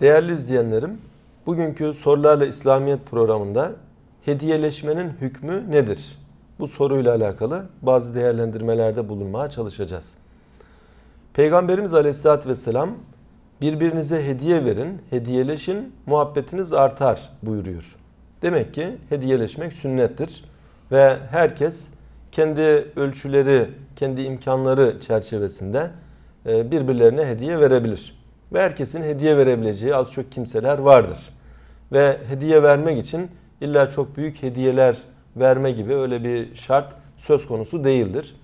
Değerli izleyenlerim, bugünkü sorularla İslamiyet programında hediyeleşmenin hükmü nedir? Bu soruyla alakalı bazı değerlendirmelerde bulunmaya çalışacağız. Peygamberimiz Aleyhisselatü Vesselam birbirinize hediye verin, hediyeleşin, muhabbetiniz artar buyuruyor. Demek ki hediyeleşmek sünnettir ve herkes kendi ölçüleri, kendi imkanları çerçevesinde e, birbirlerine hediye verebilir ve herkesin hediye verebileceği az çok kimseler vardır. Ve hediye vermek için illa çok büyük hediyeler verme gibi öyle bir şart söz konusu değildir.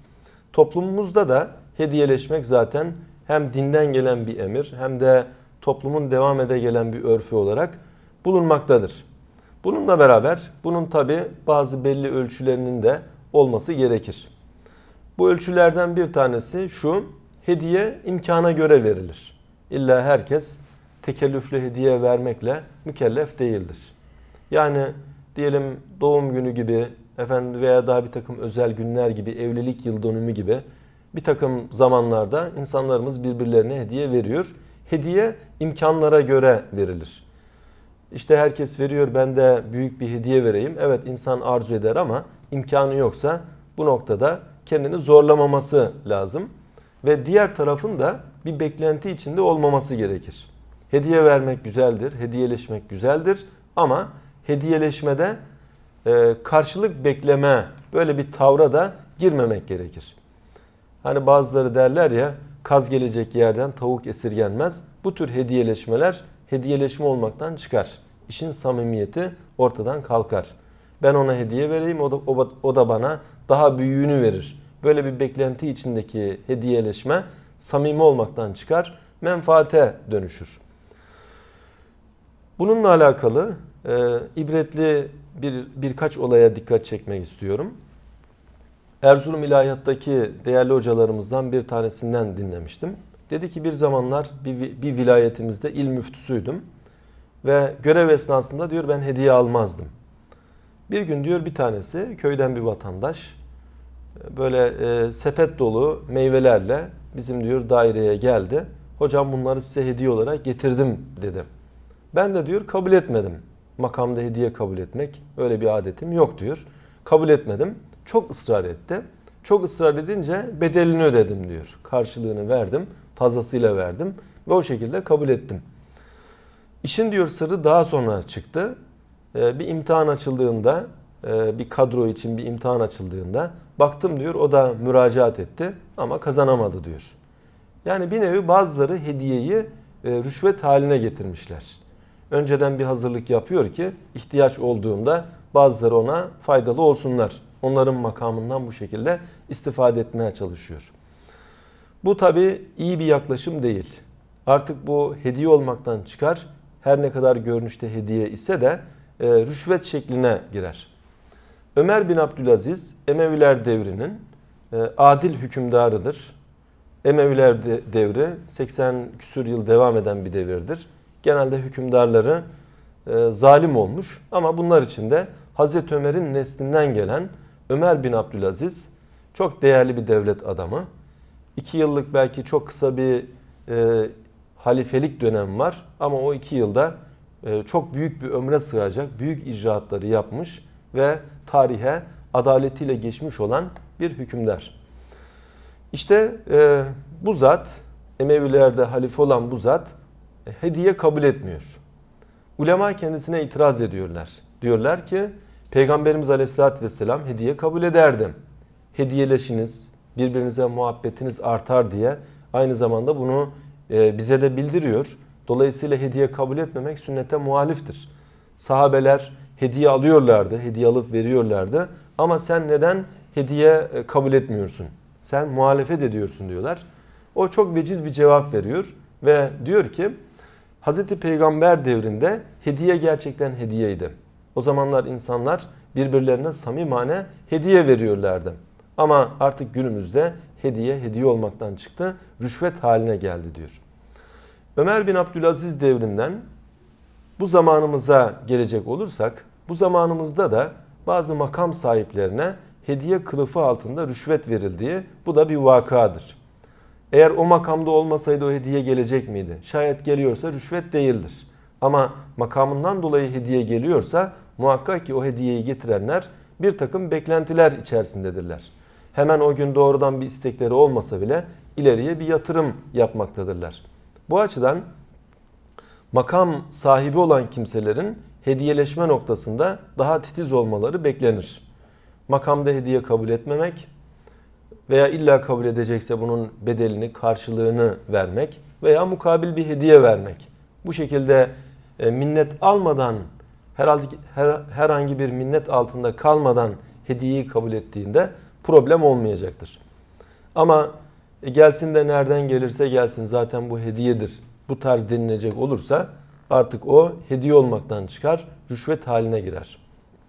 Toplumumuzda da hediyeleşmek zaten hem dinden gelen bir emir hem de toplumun devam ede gelen bir örfü olarak bulunmaktadır. Bununla beraber bunun tabi bazı belli ölçülerinin de olması gerekir. Bu ölçülerden bir tanesi şu, hediye imkana göre verilir. İlla herkes tekellüflü hediye vermekle mükellef değildir. Yani diyelim doğum günü gibi efendim veya daha bir takım özel günler gibi evlilik yıl dönümü gibi bir takım zamanlarda insanlarımız birbirlerine hediye veriyor. Hediye imkanlara göre verilir. İşte herkes veriyor ben de büyük bir hediye vereyim. Evet insan arzu eder ama imkanı yoksa bu noktada kendini zorlamaması lazım ve diğer tarafın da bir beklenti içinde olmaması gerekir. Hediye vermek güzeldir, hediyeleşmek güzeldir ama hediyeleşmede e, karşılık bekleme böyle bir tavra da girmemek gerekir. Hani bazıları derler ya kaz gelecek yerden tavuk esirgenmez. Bu tür hediyeleşmeler hediyeleşme olmaktan çıkar. İşin samimiyeti ortadan kalkar. Ben ona hediye vereyim o da, o, o da bana daha büyüğünü verir böyle bir beklenti içindeki hediyeleşme samimi olmaktan çıkar, menfaate dönüşür. Bununla alakalı e, ibretli bir birkaç olaya dikkat çekmek istiyorum. Erzurum İlahiyat'taki değerli hocalarımızdan bir tanesinden dinlemiştim. Dedi ki bir zamanlar bir, bir vilayetimizde il müftüsüydüm ve görev esnasında diyor ben hediye almazdım. Bir gün diyor bir tanesi köyden bir vatandaş böyle e, sepet dolu meyvelerle bizim diyor daireye geldi. Hocam bunları size hediye olarak getirdim dedim. Ben de diyor kabul etmedim. Makamda hediye kabul etmek öyle bir adetim yok diyor. Kabul etmedim. Çok ısrar etti. Çok ısrar edince bedelini ödedim diyor. Karşılığını verdim. Fazlasıyla verdim. Ve o şekilde kabul ettim. İşin diyor sırrı daha sonra çıktı. E, bir imtihan açıldığında, e, bir kadro için bir imtihan açıldığında Baktım diyor o da müracaat etti ama kazanamadı diyor. Yani bir nevi bazıları hediyeyi e, rüşvet haline getirmişler. Önceden bir hazırlık yapıyor ki ihtiyaç olduğunda bazıları ona faydalı olsunlar. Onların makamından bu şekilde istifade etmeye çalışıyor. Bu tabi iyi bir yaklaşım değil. Artık bu hediye olmaktan çıkar. Her ne kadar görünüşte hediye ise de e, rüşvet şekline girer. Ömer bin Abdülaziz Emeviler devrinin e, adil hükümdarıdır. Emeviler de, devri 80 küsur yıl devam eden bir devirdir. Genelde hükümdarları e, zalim olmuş ama bunlar içinde Hazreti Ömer'in neslinden gelen Ömer bin Abdülaziz çok değerli bir devlet adamı. İki yıllık belki çok kısa bir e, halifelik dönem var ama o iki yılda e, çok büyük bir ömre sığacak büyük icraatları yapmış ve tarihe adaletiyle geçmiş olan bir hükümdar. İşte e, bu zat, Emevilerde halife olan bu zat e, hediye kabul etmiyor. Ulema kendisine itiraz ediyorlar. Diyorlar ki Peygamberimiz Aleyhisselatü Vesselam hediye kabul ederdi. Hediyeleşiniz, birbirinize muhabbetiniz artar diye aynı zamanda bunu e, bize de bildiriyor. Dolayısıyla hediye kabul etmemek sünnete muhaliftir. Sahabeler hediye alıyorlardı, hediye alıp veriyorlardı. Ama sen neden hediye e, kabul etmiyorsun? Sen muhalefet ediyorsun diyorlar. O çok veciz bir cevap veriyor ve diyor ki Hz. Peygamber devrinde hediye gerçekten hediyeydi. O zamanlar insanlar birbirlerine samimane hediye veriyorlardı. Ama artık günümüzde hediye hediye olmaktan çıktı, rüşvet haline geldi diyor. Ömer bin Abdülaziz devrinden bu zamanımıza gelecek olursak bu zamanımızda da bazı makam sahiplerine hediye kılıfı altında rüşvet verildiği bu da bir vakadır. Eğer o makamda olmasaydı o hediye gelecek miydi? Şayet geliyorsa rüşvet değildir. Ama makamından dolayı hediye geliyorsa muhakkak ki o hediyeyi getirenler bir takım beklentiler içerisindedirler. Hemen o gün doğrudan bir istekleri olmasa bile ileriye bir yatırım yapmaktadırlar. Bu açıdan makam sahibi olan kimselerin hediyeleşme noktasında daha titiz olmaları beklenir. Makamda hediye kabul etmemek veya illa kabul edecekse bunun bedelini, karşılığını vermek veya mukabil bir hediye vermek. Bu şekilde e, minnet almadan, herhangi bir minnet altında kalmadan hediyeyi kabul ettiğinde problem olmayacaktır. Ama e, gelsin de nereden gelirse gelsin zaten bu hediyedir. Bu tarz denilecek olursa Artık o hediye olmaktan çıkar, rüşvet haline girer.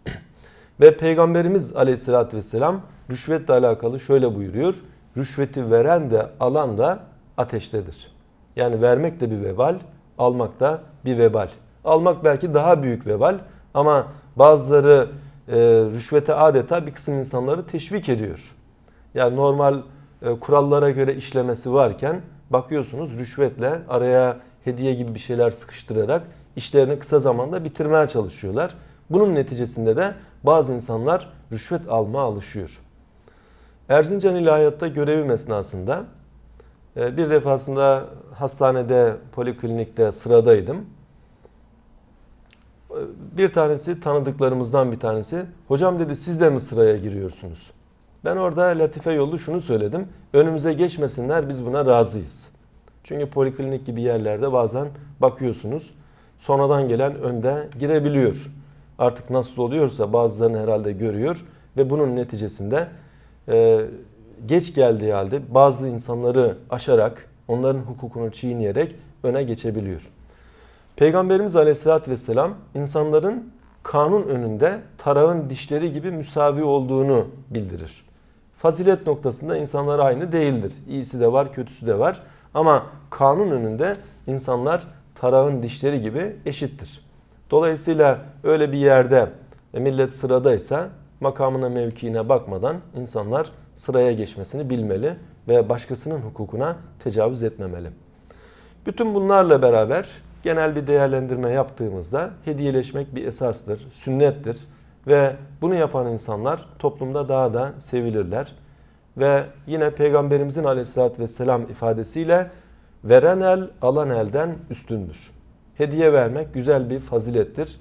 Ve Peygamberimiz aleyhissalatü vesselam rüşvetle alakalı şöyle buyuruyor. Rüşveti veren de alan da ateştedir. Yani vermek de bir vebal, almak da bir vebal. Almak belki daha büyük vebal ama bazıları e, rüşvete adeta bir kısım insanları teşvik ediyor. Yani normal e, kurallara göre işlemesi varken bakıyorsunuz rüşvetle araya hediye gibi bir şeyler sıkıştırarak işlerini kısa zamanda bitirmeye çalışıyorlar. Bunun neticesinde de bazı insanlar rüşvet alma alışıyor. Erzincan İlahiyat'ta görevim esnasında e, bir defasında hastanede, poliklinikte sıradaydım. E, bir tanesi tanıdıklarımızdan bir tanesi. Hocam dedi siz de mi sıraya giriyorsunuz? Ben orada Latife yolu şunu söyledim. Önümüze geçmesinler biz buna razıyız. Çünkü poliklinik gibi yerlerde bazen bakıyorsunuz sonradan gelen önde girebiliyor. Artık nasıl oluyorsa bazılarını herhalde görüyor ve bunun neticesinde e, geç geldiği halde bazı insanları aşarak onların hukukunu çiğneyerek öne geçebiliyor. Peygamberimiz aleyhissalatü vesselam insanların kanun önünde tarağın dişleri gibi müsavi olduğunu bildirir. Fazilet noktasında insanlar aynı değildir. İyisi de var, kötüsü de var. Ama kanun önünde insanlar tarağın dişleri gibi eşittir. Dolayısıyla öyle bir yerde e, millet sıradaysa makamına mevkiine bakmadan insanlar sıraya geçmesini bilmeli ve başkasının hukukuna tecavüz etmemeli. Bütün bunlarla beraber genel bir değerlendirme yaptığımızda hediyeleşmek bir esastır, sünnettir ve bunu yapan insanlar toplumda daha da sevilirler. Ve yine Peygamberimizin aleyhissalatü vesselam ifadesiyle veren el alan elden üstündür. Hediye vermek güzel bir fazilettir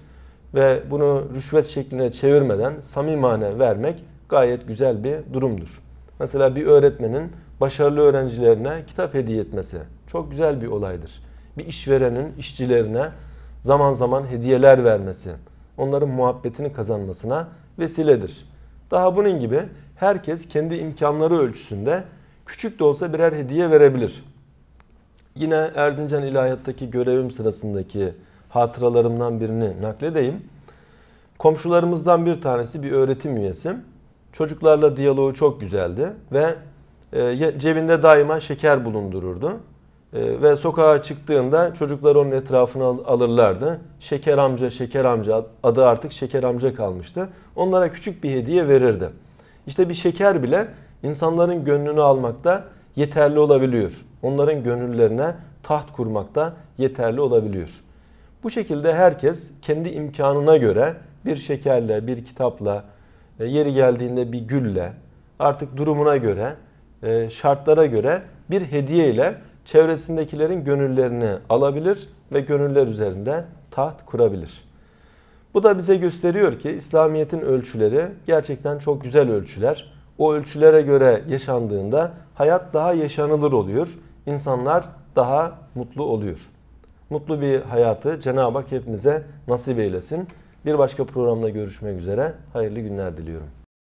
ve bunu rüşvet şekline çevirmeden samimane vermek gayet güzel bir durumdur. Mesela bir öğretmenin başarılı öğrencilerine kitap hediye etmesi çok güzel bir olaydır. Bir işverenin işçilerine zaman zaman hediyeler vermesi onların muhabbetini kazanmasına vesiledir. Daha bunun gibi herkes kendi imkanları ölçüsünde küçük de olsa birer hediye verebilir. Yine Erzincan İlahiyat'taki görevim sırasındaki hatıralarımdan birini nakledeyim. Komşularımızdan bir tanesi bir öğretim üyesi. Çocuklarla diyaloğu çok güzeldi ve e, cebinde daima şeker bulundururdu. Ee, ve sokağa çıktığında çocuklar onun etrafını alırlardı. Şeker amca, şeker amca adı artık şeker amca kalmıştı. Onlara küçük bir hediye verirdi. İşte bir şeker bile insanların gönlünü almakta yeterli olabiliyor. Onların gönüllerine taht kurmakta yeterli olabiliyor. Bu şekilde herkes kendi imkanına göre bir şekerle, bir kitapla, e, yeri geldiğinde bir gülle, artık durumuna göre, e, şartlara göre bir hediye ile çevresindekilerin gönüllerini alabilir ve gönüller üzerinde taht kurabilir. Bu da bize gösteriyor ki İslamiyet'in ölçüleri gerçekten çok güzel ölçüler. O ölçülere göre yaşandığında hayat daha yaşanılır oluyor. İnsanlar daha mutlu oluyor. Mutlu bir hayatı Cenab-ı Hak hepimize nasip eylesin. Bir başka programda görüşmek üzere. Hayırlı günler diliyorum.